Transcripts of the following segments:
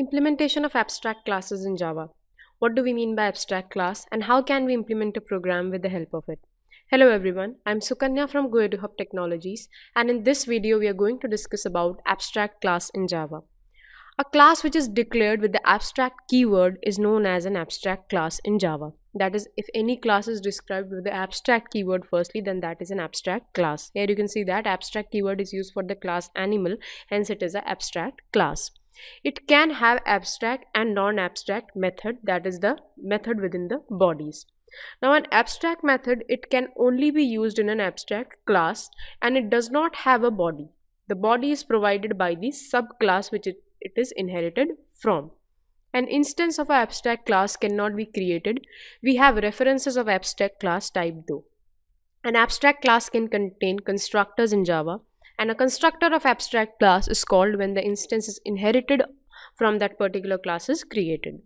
Implementation of abstract classes in Java. What do we mean by abstract class and how can we implement a program with the help of it? Hello everyone, I'm Sukanya from GoEduHub Technologies and in this video we are going to discuss about abstract class in Java. A class which is declared with the abstract keyword is known as an abstract class in Java. That is, if any class is described with the abstract keyword firstly, then that is an abstract class. Here you can see that abstract keyword is used for the class animal, hence it is an abstract class. It can have abstract and non-abstract method that is the method within the bodies. Now an abstract method it can only be used in an abstract class and it does not have a body. The body is provided by the subclass which it, it is inherited from. An instance of an abstract class cannot be created. We have references of abstract class type though. An abstract class can contain constructors in Java and a constructor of abstract class is called when the instance is inherited from that particular class is created.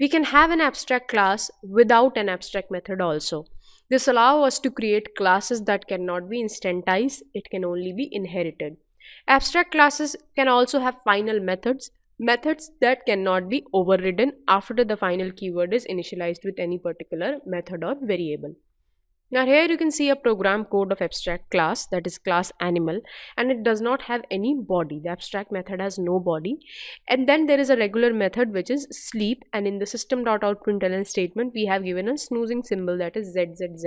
We can have an abstract class without an abstract method also. This allows us to create classes that cannot be instantized, it can only be inherited. Abstract classes can also have final methods, methods that cannot be overridden after the final keyword is initialized with any particular method or variable. Now here you can see a program code of abstract class that is class animal and it does not have any body. The abstract method has no body and then there is a regular method which is sleep and in the System.out.println statement we have given a snoozing symbol that is zzz.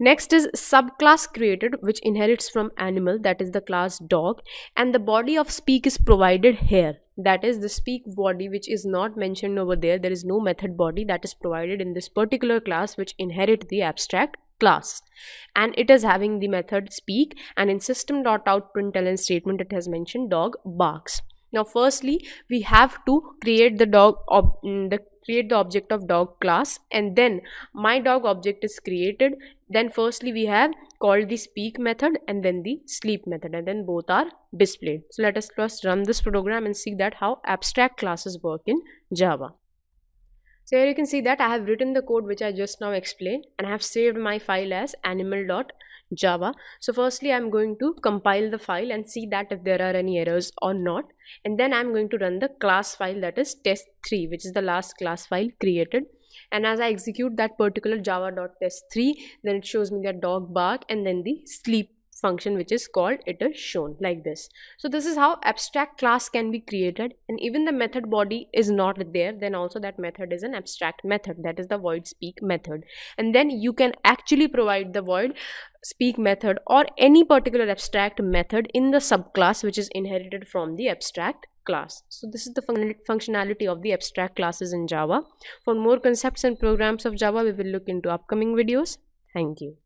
Next is subclass created which inherits from animal that is the class dog and the body of speak is provided here that is the speak body which is not mentioned over there there is no method body that is provided in this particular class which inherit the abstract class and it is having the method speak and in system.outprintln statement it has mentioned dog barks now firstly we have to create the dog of mm, the create the object of dog class and then my dog object is created then firstly we have called the speak method and then the sleep method and then both are displayed so let us first run this program and see that how abstract classes work in java so here you can see that I have written the code which I just now explained and I have saved my file as animal.java. So firstly, I'm going to compile the file and see that if there are any errors or not. And then I'm going to run the class file that is test3, which is the last class file created. And as I execute that particular java.test3, then it shows me that dog bark and then the sleep function which is called it is shown like this. So this is how abstract class can be created and even the method body is not there then also that method is an abstract method that is the void speak method and then you can actually provide the void speak method or any particular abstract method in the subclass which is inherited from the abstract class. So this is the fun functionality of the abstract classes in Java. For more concepts and programs of Java we will look into upcoming videos. Thank you.